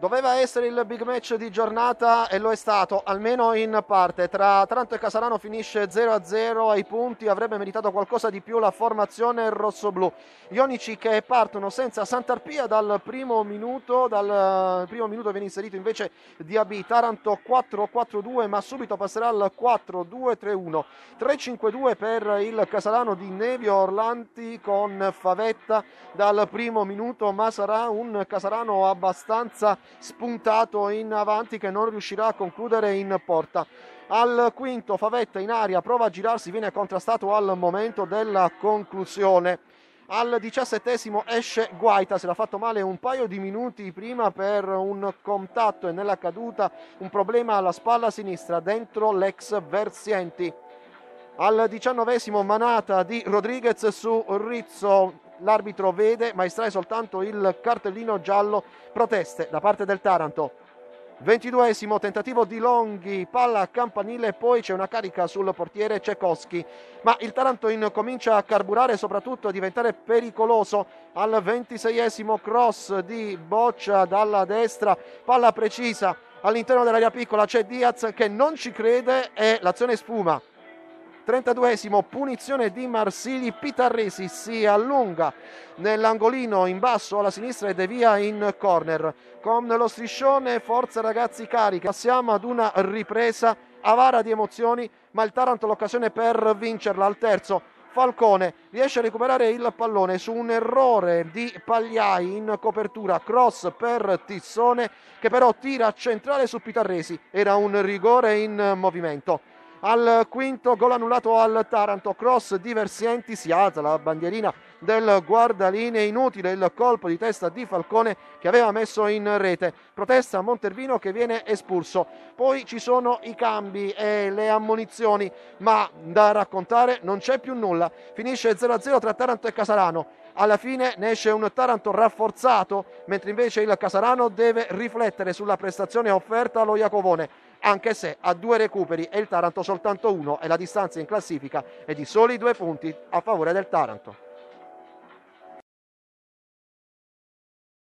Doveva essere il big match di giornata e lo è stato, almeno in parte. Tra Taranto e Casarano finisce 0-0 ai punti, avrebbe meritato qualcosa di più la formazione rossoblù. Gli onici che partono senza Sant'Arpia dal primo minuto, dal eh, primo minuto viene inserito invece Diaby. Taranto 4-4-2 ma subito passerà al 4-2-3-1. 3-5-2 per il Casarano di Nevio Orlanti con Favetta dal primo minuto ma sarà un Casarano abbastanza spuntato in avanti che non riuscirà a concludere in porta. Al quinto Favetta in aria prova a girarsi, viene contrastato al momento della conclusione. Al diciassettesimo esce Guaita, se l'ha fatto male un paio di minuti prima per un contatto e nella caduta un problema alla spalla sinistra dentro l'ex Versienti. Al diciannovesimo manata di Rodriguez su Rizzo, l'arbitro vede ma estrae soltanto il cartellino giallo proteste da parte del Taranto. 22 esimo tentativo di Longhi, palla a campanile, poi c'è una carica sul portiere Cekoschi. Ma il Taranto incomincia a carburare e soprattutto a diventare pericoloso. Al 26 esimo cross di Boccia dalla destra, palla precisa all'interno dell'area piccola c'è Diaz che non ci crede e l'azione sfuma. 32esimo punizione di Marsili Pitarresi si allunga nell'angolino in basso alla sinistra e devia in corner con lo striscione forza ragazzi carica passiamo ad una ripresa avara di emozioni ma il Taranto l'occasione per vincerla al terzo Falcone riesce a recuperare il pallone su un errore di Pagliai in copertura, cross per Tizzone che però tira centrale su Pitarresi, era un rigore in movimento al quinto gol annullato al Taranto. Cross di Versienti si alza la bandierina del guardaline. Inutile il colpo di testa di Falcone che aveva messo in rete. Protesta Montervino che viene espulso. Poi ci sono i cambi e le ammonizioni, ma da raccontare non c'è più nulla. Finisce 0-0 tra Taranto e Casarano alla fine ne esce un Taranto rafforzato, mentre invece il Casarano deve riflettere sulla prestazione offerta allo Iacovone, anche se ha due recuperi e il Taranto soltanto uno e la distanza in classifica è di soli due punti a favore del Taranto.